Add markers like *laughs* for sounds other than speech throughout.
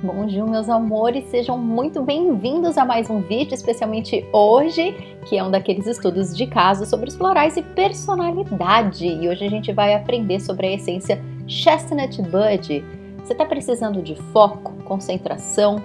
Bom dia, meus amores, sejam muito bem-vindos a mais um vídeo, especialmente hoje, que é um daqueles estudos de caso sobre os florais e personalidade. E hoje a gente vai aprender sobre a essência Chestnut Bud. Você está precisando de foco, concentração?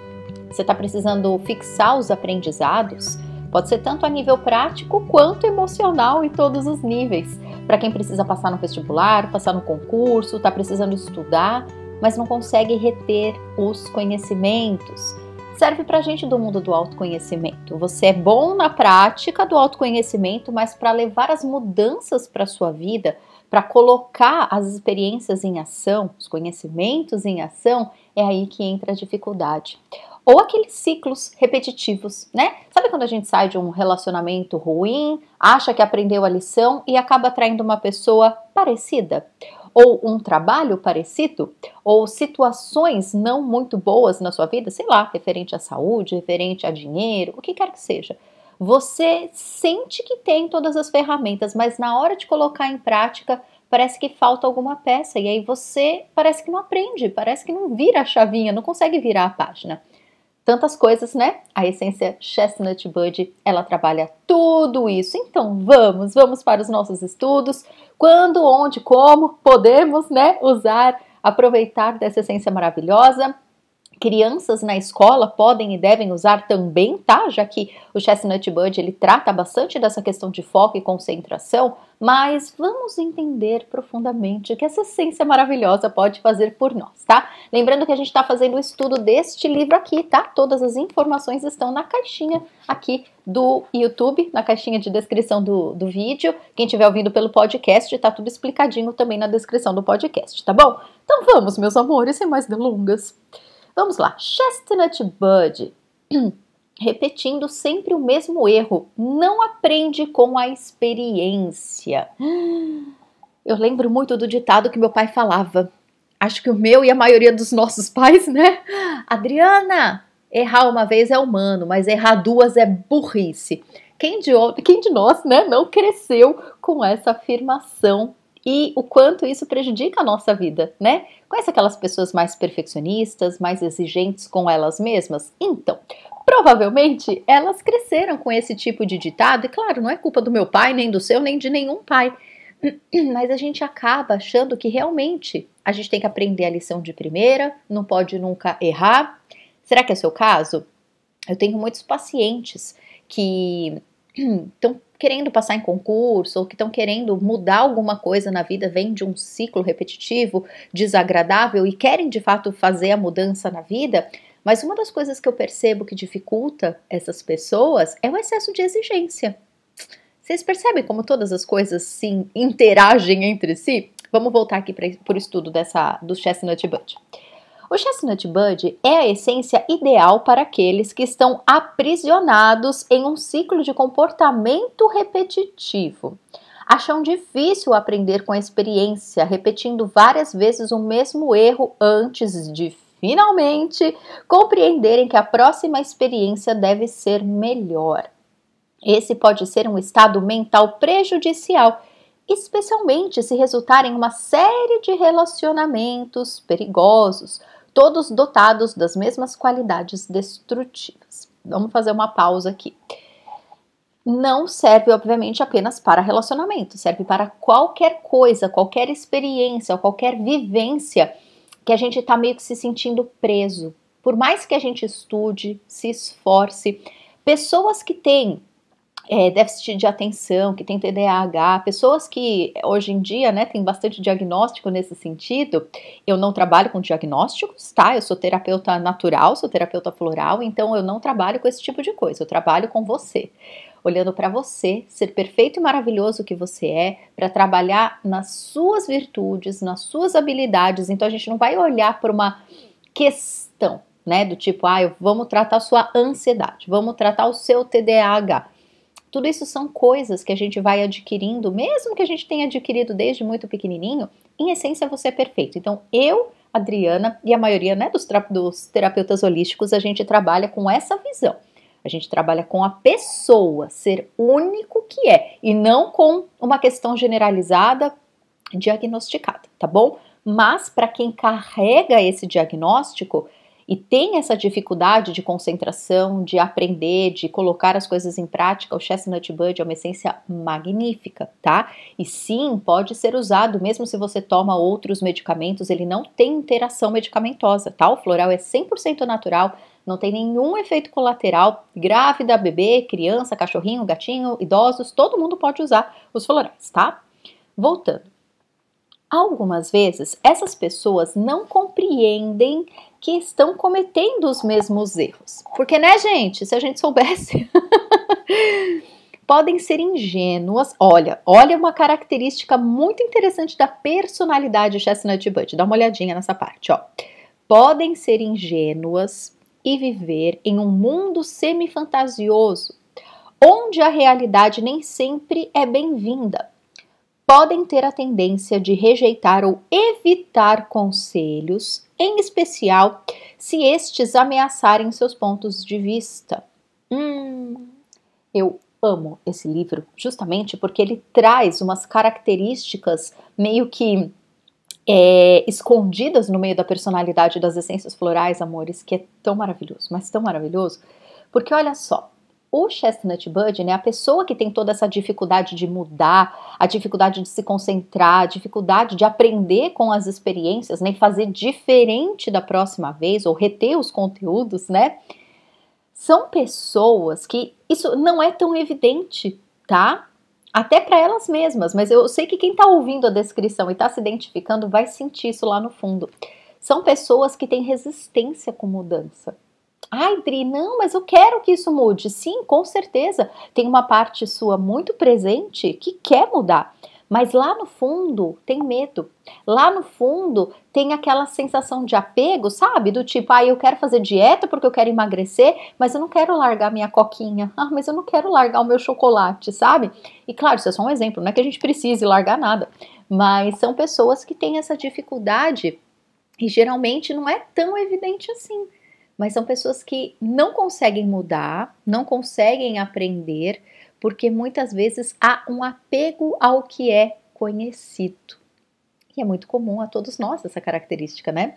Você está precisando fixar os aprendizados? Pode ser tanto a nível prático quanto emocional em todos os níveis. Para quem precisa passar no vestibular, passar no concurso, está precisando estudar, mas não consegue reter os conhecimentos. Serve para gente do mundo do autoconhecimento. Você é bom na prática do autoconhecimento, mas para levar as mudanças para sua vida, para colocar as experiências em ação, os conhecimentos em ação, é aí que entra a dificuldade ou aqueles ciclos repetitivos, né? Sabe quando a gente sai de um relacionamento ruim, acha que aprendeu a lição e acaba atraindo uma pessoa parecida? Ou um trabalho parecido? Ou situações não muito boas na sua vida, sei lá, referente à saúde, referente a dinheiro, o que quer que seja. Você sente que tem todas as ferramentas, mas na hora de colocar em prática, parece que falta alguma peça e aí você parece que não aprende, parece que não vira a chavinha, não consegue virar a página tantas coisas, né? A essência Chestnut Bud, ela trabalha tudo isso. Então vamos, vamos para os nossos estudos. Quando, onde, como podemos, né, usar, aproveitar dessa essência maravilhosa crianças na escola podem e devem usar também, tá? Já que o Chestnut Bud ele trata bastante dessa questão de foco e concentração, mas vamos entender profundamente o que essa essência maravilhosa pode fazer por nós, tá? Lembrando que a gente está fazendo o estudo deste livro aqui, tá? Todas as informações estão na caixinha aqui do YouTube, na caixinha de descrição do, do vídeo. Quem estiver ouvindo pelo podcast, tá tudo explicadinho também na descrição do podcast, tá bom? Então vamos, meus amores, sem mais delongas. Vamos lá, Chestnut Bud. *clears throat* Repetindo sempre o mesmo erro, não aprende com a experiência. *gasps* Eu lembro muito do ditado que meu pai falava. Acho que o meu e a maioria dos nossos pais, né? *gasps* Adriana, errar uma vez é humano, mas errar duas é burrice. Quem de, quem de nós né, não cresceu com essa afirmação e o quanto isso prejudica a nossa vida, né? Quais aquelas pessoas mais perfeccionistas, mais exigentes com elas mesmas? Então, provavelmente elas cresceram com esse tipo de ditado, e claro, não é culpa do meu pai, nem do seu, nem de nenhum pai. *clears throat* Mas a gente acaba achando que realmente a gente tem que aprender a lição de primeira, não pode nunca errar. Será que é seu caso? Eu tenho muitos pacientes que estão querendo passar em concurso ou que estão querendo mudar alguma coisa na vida, vem de um ciclo repetitivo, desagradável e querem de fato fazer a mudança na vida, mas uma das coisas que eu percebo que dificulta essas pessoas é o excesso de exigência. Vocês percebem como todas as coisas se interagem entre si? Vamos voltar aqui para o estudo dessa, do chestnut budge. O chestnut bud é a essência ideal para aqueles que estão aprisionados em um ciclo de comportamento repetitivo. Acham difícil aprender com a experiência, repetindo várias vezes o mesmo erro antes de finalmente compreenderem que a próxima experiência deve ser melhor. Esse pode ser um estado mental prejudicial, especialmente se resultar em uma série de relacionamentos perigosos, todos dotados das mesmas qualidades destrutivas. Vamos fazer uma pausa aqui. Não serve, obviamente, apenas para relacionamento, serve para qualquer coisa, qualquer experiência, qualquer vivência que a gente está meio que se sentindo preso. Por mais que a gente estude, se esforce, pessoas que têm é, déficit de atenção, que tem TDAH, pessoas que hoje em dia né, tem bastante diagnóstico nesse sentido. Eu não trabalho com diagnósticos, tá? Eu sou terapeuta natural, sou terapeuta floral, então eu não trabalho com esse tipo de coisa, eu trabalho com você. Olhando para você, ser perfeito e maravilhoso que você é, para trabalhar nas suas virtudes, nas suas habilidades. Então a gente não vai olhar para uma questão, né? Do tipo, ah, vamos tratar a sua ansiedade, vamos tratar o seu TDAH tudo isso são coisas que a gente vai adquirindo, mesmo que a gente tenha adquirido desde muito pequenininho. Em essência, você é perfeito. Então, eu, Adriana e a maioria né, dos, dos terapeutas holísticos, a gente trabalha com essa visão. A gente trabalha com a pessoa, ser único que é, e não com uma questão generalizada, diagnosticada, tá bom? Mas para quem carrega esse diagnóstico, e tem essa dificuldade de concentração, de aprender, de colocar as coisas em prática, o chestnut bud é uma essência magnífica, tá? E sim, pode ser usado, mesmo se você toma outros medicamentos, ele não tem interação medicamentosa, tá? O floral é 100% natural, não tem nenhum efeito colateral. Grávida, bebê, criança, cachorrinho, gatinho, idosos, todo mundo pode usar os florais, tá? Voltando. Algumas vezes essas pessoas não compreendem que estão cometendo os mesmos erros. Porque, né, gente? Se a gente soubesse. *laughs* podem ser ingênuas. Olha, olha uma característica muito interessante da personalidade Chestnut Butt. Dá uma olhadinha nessa parte, ó. Podem ser ingênuas e viver em um mundo semi-fantasioso, onde a realidade nem sempre é bem-vinda. Podem ter a tendência de rejeitar ou evitar conselhos em especial se estes ameaçarem seus pontos de vista. Hum, eu amo esse livro justamente porque ele traz umas características meio que é, escondidas no meio da personalidade das essências florais, amores, que é tão maravilhoso, mas tão maravilhoso, porque olha só, o Chestnut Bud, né, a pessoa que tem toda essa dificuldade de mudar, a dificuldade de se concentrar, a dificuldade de aprender com as experiências, nem né, fazer diferente da próxima vez ou reter os conteúdos, né? São pessoas que isso não é tão evidente, tá? Até para elas mesmas, mas eu sei que quem está ouvindo a descrição e está se identificando vai sentir isso lá no fundo. São pessoas que têm resistência com mudança Ai, Dri, não, mas eu quero que isso mude. Sim, com certeza. Tem uma parte sua muito presente que quer mudar. Mas lá no fundo tem medo. Lá no fundo tem aquela sensação de apego, sabe? Do tipo, ah, eu quero fazer dieta porque eu quero emagrecer, mas eu não quero largar minha coquinha. Ah, mas eu não quero largar o meu chocolate, sabe? E claro, isso é só um exemplo, não é que a gente precise largar nada. Mas são pessoas que têm essa dificuldade e geralmente não é tão evidente assim mas são pessoas que não conseguem mudar, não conseguem aprender, porque muitas vezes há um apego ao que é conhecido. E é muito comum a todos nós essa característica, né?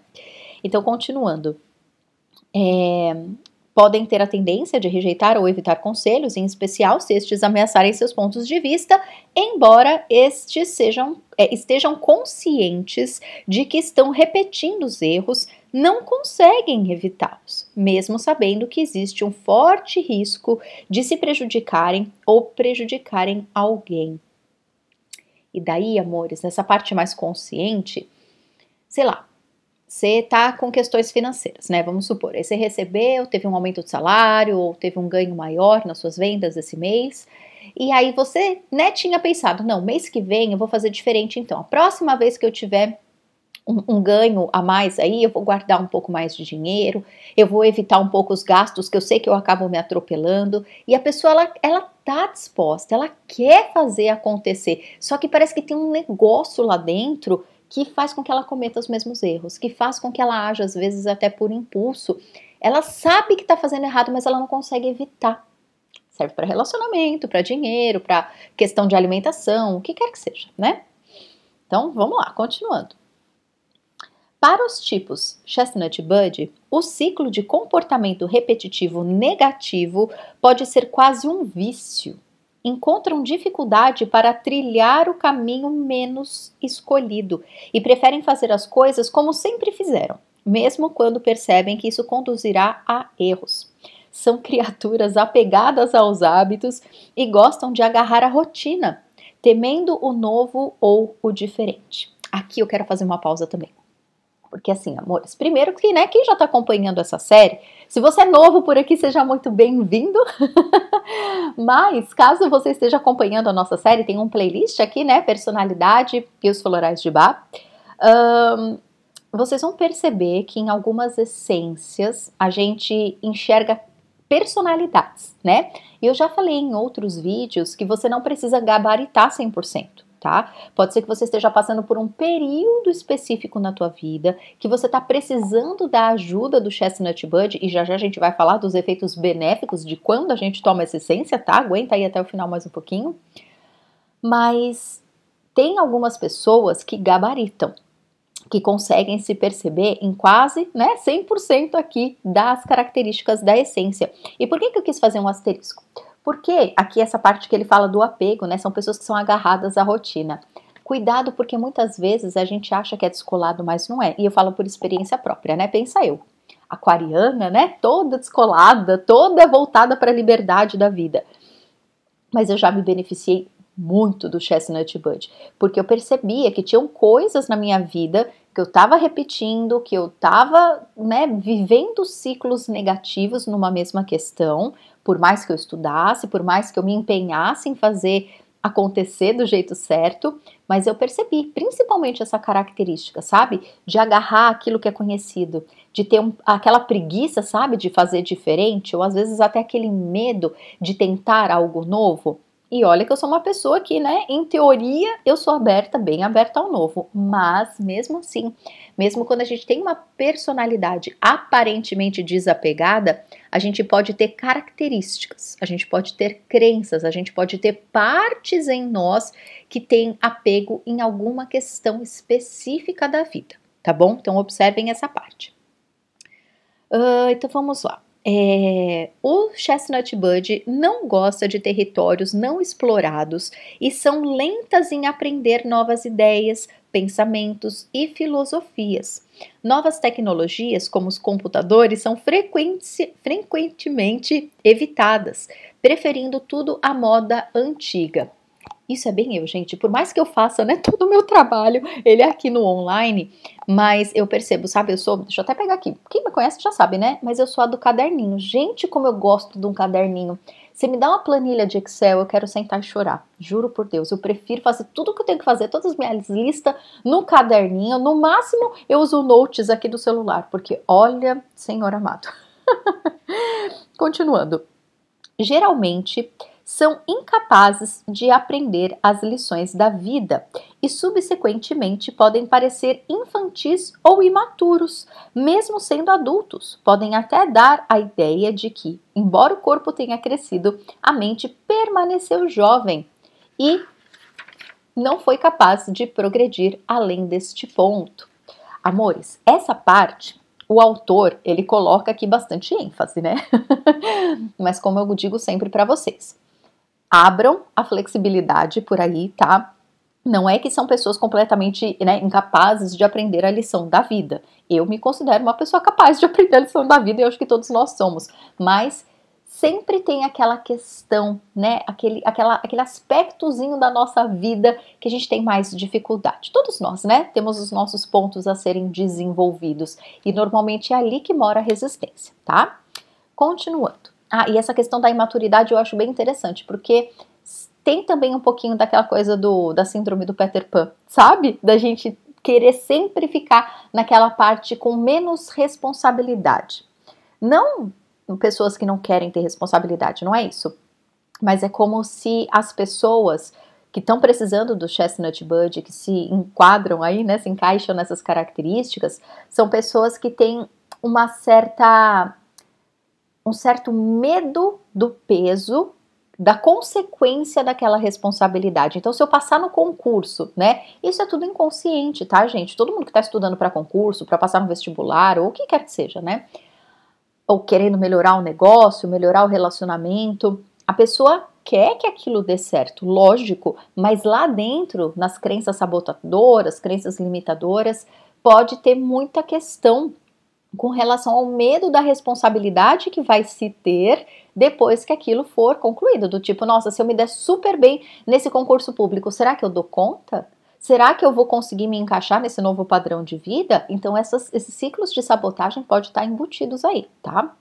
Então, continuando. É, podem ter a tendência de rejeitar ou evitar conselhos, em especial se estes ameaçarem seus pontos de vista, embora estes sejam, é, estejam conscientes de que estão repetindo os erros não conseguem evitá-los, mesmo sabendo que existe um forte risco de se prejudicarem ou prejudicarem alguém. E daí, amores, nessa parte mais consciente, sei lá, você tá com questões financeiras, né? Vamos supor, aí você recebeu, teve um aumento de salário ou teve um ganho maior nas suas vendas esse mês. E aí você, né, tinha pensado, não, mês que vem eu vou fazer diferente então. A próxima vez que eu tiver um, um, ganho a mais aí, eu vou guardar um pouco mais de dinheiro, eu vou evitar um pouco os gastos que eu sei que eu acabo me atropelando. E a pessoa, ela, ela tá disposta, ela quer fazer acontecer. Só que parece que tem um negócio lá dentro que faz com que ela cometa os mesmos erros, que faz com que ela haja, às vezes, até por impulso. Ela sabe que está fazendo errado, mas ela não consegue evitar. Serve para relacionamento, para dinheiro, para questão de alimentação, o que quer que seja, né? Então, vamos lá, continuando. Para os tipos Chestnut Bud, o ciclo de comportamento repetitivo negativo pode ser quase um vício. Encontram dificuldade para trilhar o caminho menos escolhido e preferem fazer as coisas como sempre fizeram, mesmo quando percebem que isso conduzirá a erros. São criaturas apegadas aos hábitos e gostam de agarrar a rotina, temendo o novo ou o diferente. Aqui eu quero fazer uma pausa também. Porque assim, amores, primeiro que, né, quem já está acompanhando essa série, se você é novo por aqui, seja muito bem-vindo. *laughs* Mas, caso você esteja acompanhando a nossa série, tem um playlist aqui, né, Personalidade e os Florais de Bar. Um, vocês vão perceber que em algumas essências a gente enxerga personalidades, né? E eu já falei em outros vídeos que você não precisa gabaritar 100% tá? Pode ser que você esteja passando por um período específico na tua vida, que você está precisando da ajuda do chestnut bud, e já já a gente vai falar dos efeitos benéficos de quando a gente toma essa essência, tá? Aguenta aí até o final mais um pouquinho. Mas tem algumas pessoas que gabaritam, que conseguem se perceber em quase né, 100% aqui das características da essência. E por que, que eu quis fazer um asterisco? Porque aqui essa parte que ele fala do apego, né? São pessoas que são agarradas à rotina. Cuidado, porque muitas vezes a gente acha que é descolado, mas não é. E eu falo por experiência própria, né? Pensa eu. Aquariana, né? Toda descolada, toda voltada para a liberdade da vida. Mas eu já me beneficiei muito do Chestnut Bud, porque eu percebia que tinham coisas na minha vida que eu estava repetindo, que eu estava né, vivendo ciclos negativos numa mesma questão, por mais que eu estudasse, por mais que eu me empenhasse em fazer acontecer do jeito certo, mas eu percebi principalmente essa característica, sabe? De agarrar aquilo que é conhecido, de ter um, aquela preguiça, sabe? De fazer diferente, ou às vezes até aquele medo de tentar algo novo. E olha que eu sou uma pessoa que, né, em teoria, eu sou aberta, bem aberta ao novo, mas mesmo assim, mesmo quando a gente tem uma personalidade aparentemente desapegada, a gente pode ter características, a gente pode ter crenças, a gente pode ter partes em nós que têm apego em alguma questão específica da vida, tá bom? Então observem essa parte. Uh, então vamos lá. É, o chestnut bud não gosta de territórios não explorados e são lentas em aprender novas ideias, pensamentos e filosofias. Novas tecnologias, como os computadores, são frequente, frequentemente evitadas, preferindo tudo à moda antiga. Isso é bem eu, gente. Por mais que eu faça, né, *laughs* todo o meu trabalho, ele é aqui no online, mas eu percebo, sabe? Eu sou, deixa eu até pegar aqui. Quem me conhece já sabe, né? Mas eu sou a do caderninho. Gente, como eu gosto de um caderninho. Você me dá uma planilha de Excel, eu quero sentar e chorar. Juro por Deus, eu prefiro fazer tudo que eu tenho que fazer, todas as minhas listas no caderninho. No máximo, eu uso notes aqui do celular, porque olha, Senhor amado. *laughs* Continuando. Geralmente, são incapazes de aprender as lições da vida e, subsequentemente, podem parecer infantis ou imaturos, mesmo sendo adultos. Podem até dar a ideia de que, embora o corpo tenha crescido, a mente permaneceu jovem e não foi capaz de progredir além deste ponto. Amores, essa parte o autor ele coloca aqui bastante ênfase, né? *laughs* Mas como eu digo sempre para vocês, abram a flexibilidade por aí, tá? Não é que são pessoas completamente né, incapazes de aprender a lição da vida. Eu me considero uma pessoa capaz de aprender a lição da vida e eu acho que todos nós somos. Mas sempre tem aquela questão, né? Aquele, aquela, aquele aspectozinho da nossa vida que a gente tem mais dificuldade. Todos nós, né? Temos os nossos pontos a serem desenvolvidos e normalmente é ali que mora a resistência, tá? Continuando. Ah, e essa questão da imaturidade eu acho bem interessante, porque tem também um pouquinho daquela coisa do da síndrome do Peter Pan, sabe? Da gente querer sempre ficar naquela parte com menos responsabilidade. Não pessoas que não querem ter responsabilidade, não é isso. Mas é como se as pessoas que estão precisando do chestnut bud, que se enquadram aí, né, se encaixam nessas características, são pessoas que têm uma certa um certo medo do peso da consequência daquela responsabilidade. Então, se eu passar no concurso, né? Isso é tudo inconsciente, tá, gente? Todo mundo que está estudando para concurso, para passar no vestibular ou o que quer que seja, né? Ou querendo melhorar o negócio, melhorar o relacionamento, a pessoa quer que aquilo dê certo, lógico, mas lá dentro, nas crenças sabotadoras, crenças limitadoras, pode ter muita questão com relação ao medo da responsabilidade que vai se ter depois que aquilo for concluído. Do tipo, nossa, se eu me der super bem nesse concurso público, será que eu dou conta? Será que eu vou conseguir me encaixar nesse novo padrão de vida? Então, essas, esses ciclos de sabotagem podem estar embutidos aí, tá?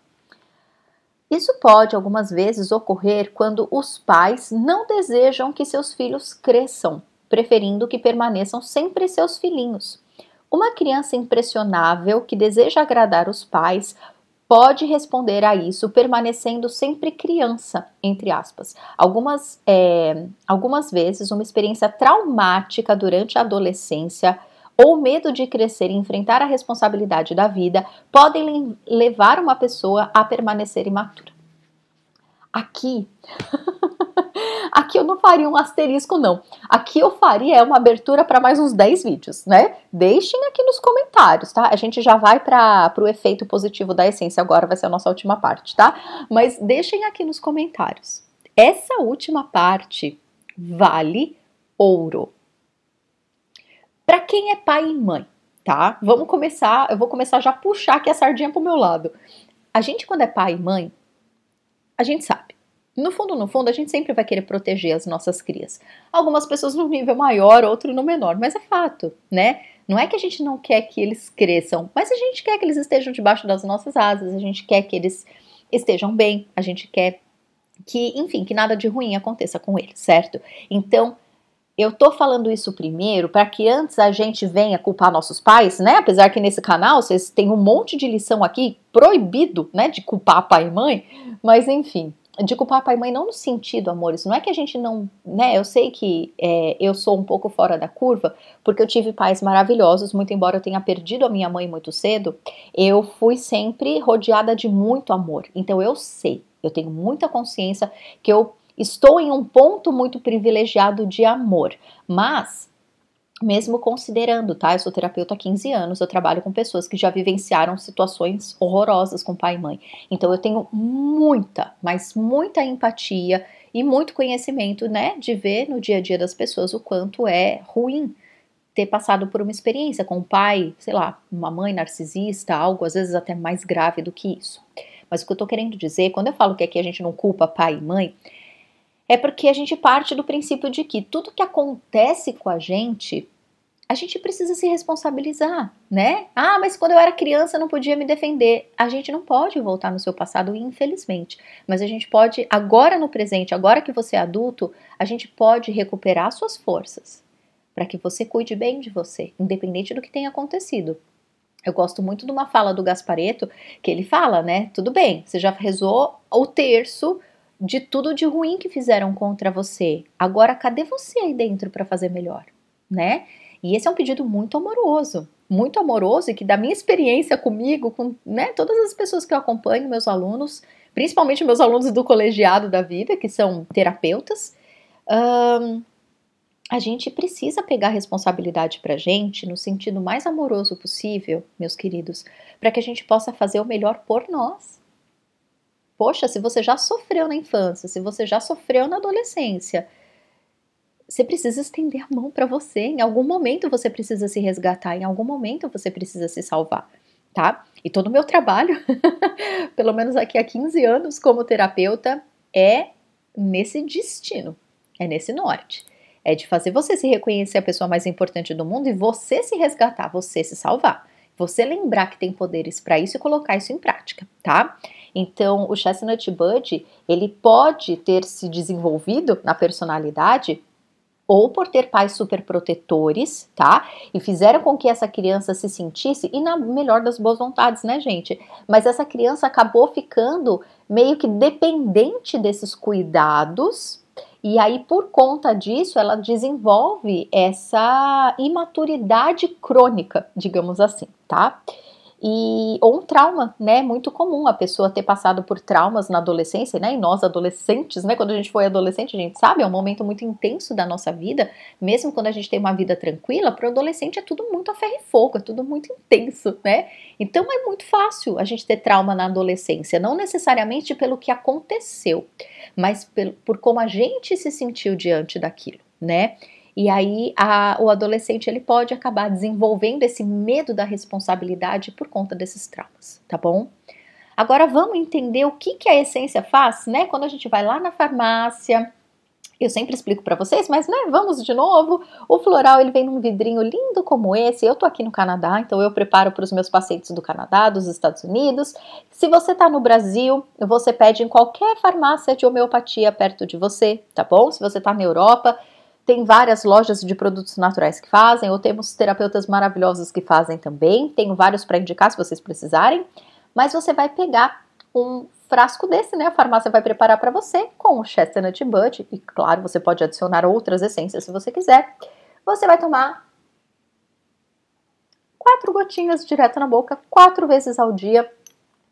Isso pode algumas vezes ocorrer quando os pais não desejam que seus filhos cresçam, preferindo que permaneçam sempre seus filhinhos. Uma criança impressionável que deseja agradar os pais pode responder a isso permanecendo sempre criança, entre aspas. Algumas, é, algumas vezes, uma experiência traumática durante a adolescência ou medo de crescer e enfrentar a responsabilidade da vida podem levar uma pessoa a permanecer imatura. Aqui *laughs* Aqui eu não faria um asterisco, não. Aqui eu faria uma abertura para mais uns 10 vídeos, né? Deixem aqui nos comentários, tá? A gente já vai para o efeito positivo da essência agora, vai ser a nossa última parte, tá? Mas deixem aqui nos comentários. Essa última parte vale ouro. Para quem é pai e mãe, tá? Vamos começar, eu vou começar já a puxar aqui a sardinha pro meu lado. A gente quando é pai e mãe, a gente sabe. No fundo, no fundo, a gente sempre vai querer proteger as nossas crias. Algumas pessoas no nível maior, outro no menor, mas é fato, né? Não é que a gente não quer que eles cresçam, mas a gente quer que eles estejam debaixo das nossas asas, a gente quer que eles estejam bem, a gente quer que, enfim, que nada de ruim aconteça com eles, certo? Então, eu tô falando isso primeiro para que antes a gente venha culpar nossos pais, né? Apesar que nesse canal vocês têm um monte de lição aqui proibido, né, de culpar pai e mãe, mas enfim, digo papai e mãe não no sentido, amores, não é que a gente não, né, eu sei que é, eu sou um pouco fora da curva, porque eu tive pais maravilhosos, muito embora eu tenha perdido a minha mãe muito cedo, eu fui sempre rodeada de muito amor, então eu sei, eu tenho muita consciência que eu estou em um ponto muito privilegiado de amor, mas mesmo considerando, tá? Eu sou terapeuta há 15 anos, eu trabalho com pessoas que já vivenciaram situações horrorosas com pai e mãe. Então eu tenho muita, mas muita empatia e muito conhecimento, né, de ver no dia a dia das pessoas o quanto é ruim ter passado por uma experiência com um pai, sei lá, uma mãe narcisista, algo às vezes até mais grave do que isso. Mas o que eu tô querendo dizer, quando eu falo que aqui a gente não culpa pai e mãe, é porque a gente parte do princípio de que tudo que acontece com a gente, a gente precisa se responsabilizar, né? Ah, mas quando eu era criança eu não podia me defender. A gente não pode voltar no seu passado, infelizmente. Mas a gente pode, agora no presente, agora que você é adulto, a gente pode recuperar suas forças para que você cuide bem de você, independente do que tenha acontecido. Eu gosto muito de uma fala do Gaspareto que ele fala, né? Tudo bem, você já rezou o terço de tudo de ruim que fizeram contra você. Agora, cadê você aí dentro para fazer melhor, né? E esse é um pedido muito amoroso, muito amoroso e que da minha experiência comigo, com né, todas as pessoas que eu acompanho, meus alunos, principalmente meus alunos do colegiado da vida, que são terapeutas, a gente precisa pegar responsabilidade para gente no sentido mais amoroso possível, meus queridos, para que a gente possa fazer o melhor por nós. Poxa, se você já sofreu na infância, se você já sofreu na adolescência, você precisa estender a mão para você. Em algum momento você precisa se resgatar, em algum momento você precisa se salvar, tá? E todo o meu trabalho, *laughs* pelo menos aqui há 15 anos como terapeuta, é nesse destino, é nesse norte. É de fazer você se reconhecer a pessoa mais importante do mundo e você se resgatar, você se salvar. Você lembrar que tem poderes para isso e colocar isso em prática, tá? Então, o Chestnut Bud, ele pode ter se desenvolvido na personalidade ou por ter pais superprotetores, tá? E fizeram com que essa criança se sentisse, e na melhor das boas vontades, né, gente? Mas essa criança acabou ficando meio que dependente desses cuidados, e aí por conta disso ela desenvolve essa imaturidade crônica, digamos assim, tá? e ou um trauma, né? É muito comum a pessoa ter passado por traumas na adolescência, né? E nós adolescentes, né? Quando a gente foi adolescente, a gente sabe, é um momento muito intenso da nossa vida, mesmo quando a gente tem uma vida tranquila, para o adolescente é tudo muito a ferro e fogo, é tudo muito intenso, né? Então é muito fácil a gente ter trauma na adolescência, não necessariamente pelo que aconteceu, mas por como a gente se sentiu diante daquilo, né? E aí a, o adolescente ele pode acabar desenvolvendo esse medo da responsabilidade por conta desses traumas, tá bom? Agora vamos entender o que, que a essência faz, né? Quando a gente vai lá na farmácia, eu sempre explico para vocês, mas né, vamos de novo. O floral ele vem num vidrinho lindo como esse. Eu tô aqui no Canadá, então eu preparo para os meus pacientes do Canadá, dos Estados Unidos. Se você tá no Brasil, você pede em qualquer farmácia de homeopatia perto de você, tá bom? Se você tá na Europa, tem várias lojas de produtos naturais que fazem, ou temos terapeutas maravilhosas que fazem também. Tenho vários para indicar se vocês precisarem. Mas você vai pegar um frasco desse, né? A farmácia vai preparar para você com o chestnut bud e claro, você pode adicionar outras essências se você quiser. Você vai tomar quatro gotinhas direto na boca, quatro vezes ao dia,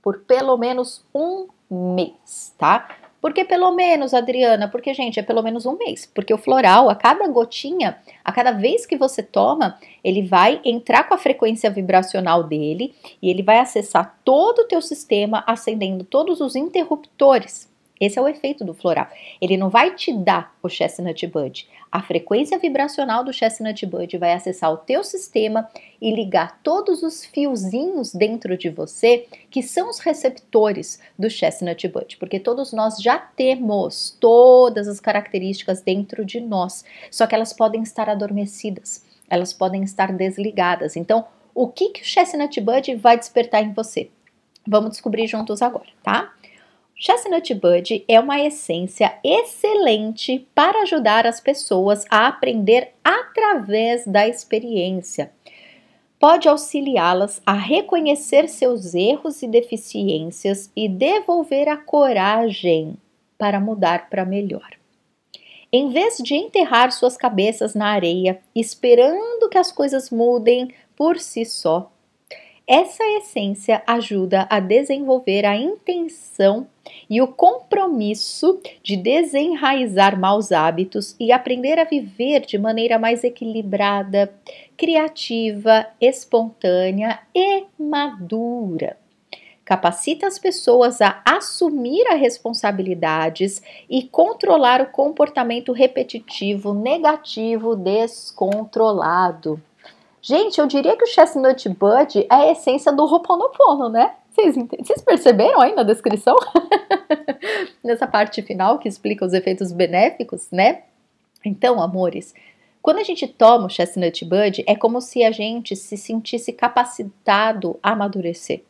por pelo menos um mês, tá? Porque pelo menos, Adriana, porque gente, é pelo menos um mês, porque o floral, a cada gotinha, a cada vez que você toma, ele vai entrar com a frequência vibracional dele e ele vai acessar todo o teu sistema, acendendo todos os interruptores. Esse é o efeito do floral. Ele não vai te dar o chestnut bud. A frequência vibracional do chestnut bud vai acessar o teu sistema e ligar todos os fiozinhos dentro de você que são os receptores do chestnut bud, porque todos nós já temos todas as características dentro de nós, só que elas podem estar adormecidas, elas podem estar desligadas. Então, o que que o chestnut bud vai despertar em você? Vamos descobrir juntos agora, tá? Chestnut Bud é uma essência excelente para ajudar as pessoas a aprender através da experiência. Pode auxiliá-las a reconhecer seus erros e deficiências e devolver a coragem para mudar para melhor. Em vez de enterrar suas cabeças na areia, esperando que as coisas mudem por si só, essa essência ajuda a desenvolver a intenção e o compromisso de desenraizar maus hábitos e aprender a viver de maneira mais equilibrada, criativa, espontânea e madura. Capacita as pessoas a assumir as responsabilidades e controlar o comportamento repetitivo, negativo, descontrolado. Gente, eu diria que o chestnut bud é a essência do Ho'oponopono, né? Vocês, perceberam aí na descrição? *laughs* Nessa parte final que explica os efeitos benéficos, né? Então, amores, quando a gente toma o chestnut bud, é como se a gente se sentisse capacitado a amadurecer.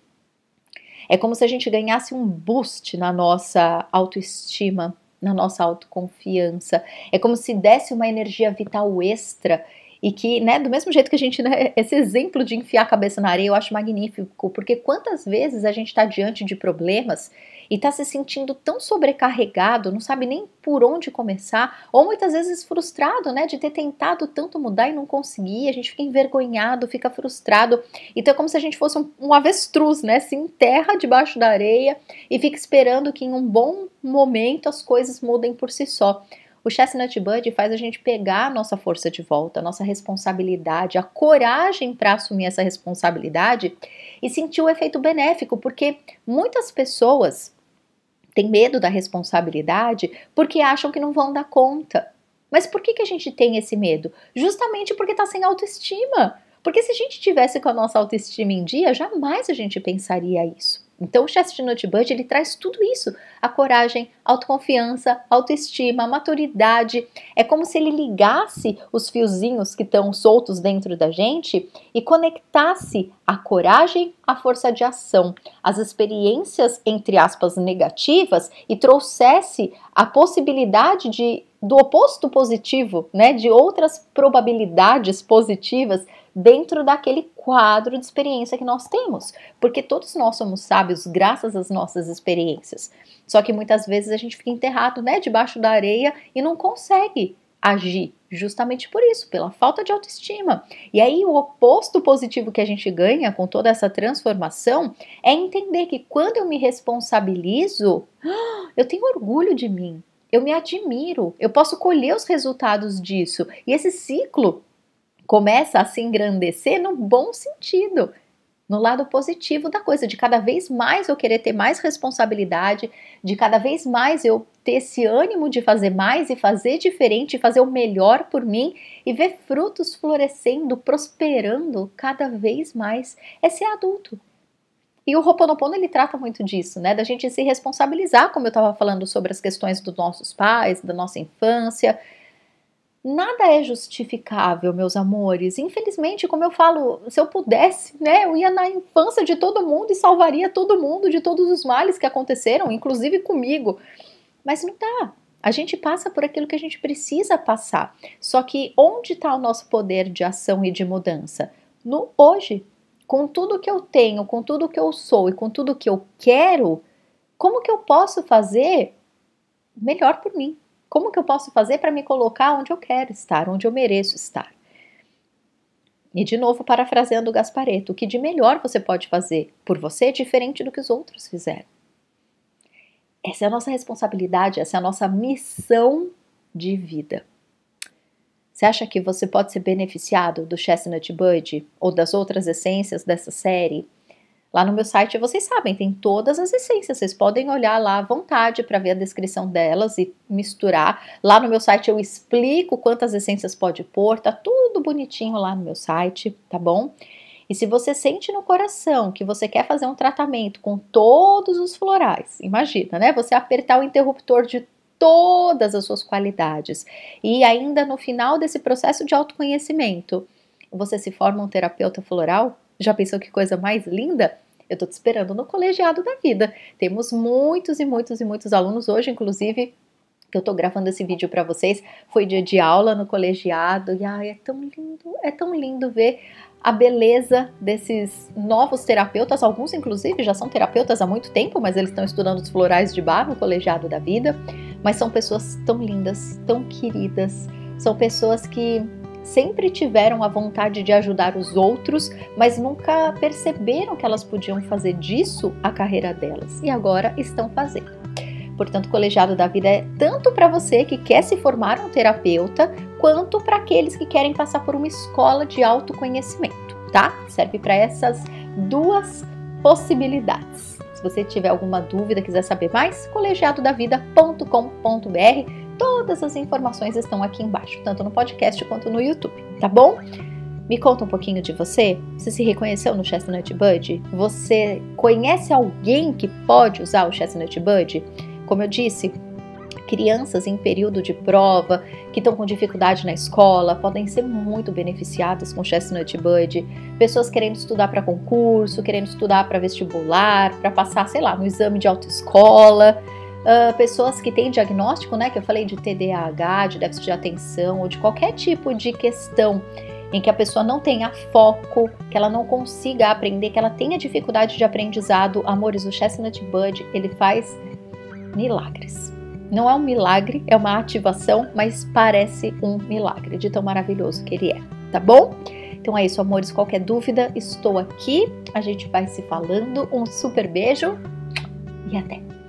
É como se a gente ganhasse um boost na nossa autoestima, na nossa autoconfiança. É como se desse uma energia vital extra e que, né, do mesmo jeito que a gente, né, *laughs* esse exemplo de enfiar a cabeça na areia eu acho magnífico, porque quantas vezes a gente está diante de problemas e está se sentindo tão sobrecarregado, não sabe nem por onde começar, ou muitas vezes frustrado, né, de ter tentado tanto mudar e não conseguir, a gente fica envergonhado, fica frustrado. Então é como se a gente fosse um, um avestruz, né, se enterra debaixo da areia e fica esperando que em um bom momento as coisas mudem por si só. O Chestnut Bud faz a gente pegar a nossa força de volta, a nossa responsabilidade, a coragem para assumir essa responsabilidade e sentir o efeito benéfico, porque muitas pessoas têm medo da responsabilidade porque acham que não vão dar conta. Mas por que, que a gente tem esse medo? Justamente porque está sem autoestima. Porque se a gente tivesse com a nossa autoestima em dia, jamais a gente pensaria isso. Então o Chestnut Budge ele traz tudo isso: a coragem, autoconfiança, autoestima, maturidade. É como se ele ligasse os fiozinhos que estão soltos dentro da gente e conectasse a coragem à força de ação, as experiências entre aspas negativas e trouxesse a possibilidade de do oposto positivo, né, de outras probabilidades positivas dentro daquele quadro de experiência que nós temos, porque todos nós somos sábios graças às nossas experiências. Só que muitas vezes a gente fica enterrado, né, debaixo da areia e não consegue agir, justamente por isso, pela falta de autoestima. E aí o oposto positivo que a gente ganha com toda essa transformação é entender que quando eu me responsabilizo, *gasps* eu tenho orgulho de mim. Eu me admiro, eu posso colher os resultados disso. E esse ciclo começa a se engrandecer no bom sentido, no lado positivo da coisa, de cada vez mais eu querer ter mais responsabilidade, de cada vez mais eu ter esse ânimo de fazer mais e fazer diferente, fazer o melhor por mim e ver frutos florescendo, prosperando cada vez mais. É ser adulto. E o Ho'oponopono ele trata muito disso, né? Da gente se responsabilizar, como eu estava falando sobre as questões dos nossos pais, da nossa infância, Nada é justificável, meus amores. Infelizmente, como eu falo, se eu pudesse, né, eu ia na infância de todo mundo e salvaria todo mundo de todos os males que aconteceram, inclusive comigo. Mas não dá. A gente passa por aquilo que a gente precisa passar. Só que onde está o nosso poder de ação e de mudança? No hoje. Com tudo que eu tenho, com tudo que eu sou e com tudo que eu quero, como que eu posso fazer melhor por mim? Como que eu posso fazer para me colocar onde eu quero estar, onde eu mereço estar? E de novo, parafraseando o Gaspareto, o que de melhor você pode fazer por você é diferente do que os outros fizeram. Essa é a nossa responsabilidade, essa é a nossa missão de vida. Você acha que você pode ser beneficiado do Chestnut Bud ou das outras essências dessa série? Lá no meu site, vocês sabem, tem todas as essências. Vocês podem olhar lá à vontade para ver a descrição delas e misturar. Lá no meu site eu explico quantas essências pode pôr, tá tudo bonitinho lá no meu site, tá bom? E se você sente no coração que você quer fazer um tratamento com todos os florais, imagina, né? Você apertar o interruptor de todas as suas qualidades e ainda no final desse processo de autoconhecimento, você se forma um terapeuta floral? Já pensou que coisa mais linda? Eu estou te esperando no colegiado da vida. Temos muitos e muitos e muitos alunos hoje, inclusive, que eu estou gravando esse vídeo para vocês. Foi dia de aula no colegiado e ai, é tão lindo, é tão lindo ver a beleza desses novos terapeutas. Alguns, inclusive, já são terapeutas há muito tempo, mas eles estão estudando os florais de bar no colegiado da vida. Mas são pessoas tão lindas, tão queridas, são pessoas que sempre tiveram a vontade de ajudar os outros, mas nunca perceberam que elas podiam fazer disso a carreira delas e agora estão fazendo. Portanto, o colegiado da vida é tanto para você que quer se formar um terapeuta, quanto para aqueles que querem passar por uma escola de autoconhecimento, tá? Serve para essas duas possibilidades. Se você tiver alguma dúvida, quiser saber mais, colegiadodavida.com.br Todas as informações estão aqui embaixo, tanto no podcast quanto no YouTube, tá bom? Me conta um pouquinho de você. Você se reconheceu no Chestnut Bud? Você conhece alguém que pode usar o Chestnut Bud? Como eu disse, crianças em período de prova, que estão com dificuldade na escola, podem ser muito beneficiadas com o Chestnut Bud. Pessoas querendo estudar para concurso, querendo estudar para vestibular, para passar, sei lá, no exame de autoescola uh, pessoas que têm diagnóstico, né? Que eu falei de TDAH, de déficit de atenção ou de qualquer tipo de questão em que a pessoa não tenha foco, que ela não consiga aprender, que ela tenha dificuldade de aprendizado, amores, o Chestnut Bud, ele faz milagres. Não é um milagre, é uma ativação, mas parece um milagre de tão maravilhoso que ele é, tá bom? Então é isso, amores. Qualquer dúvida, estou aqui. A gente vai se falando. Um super beijo e até!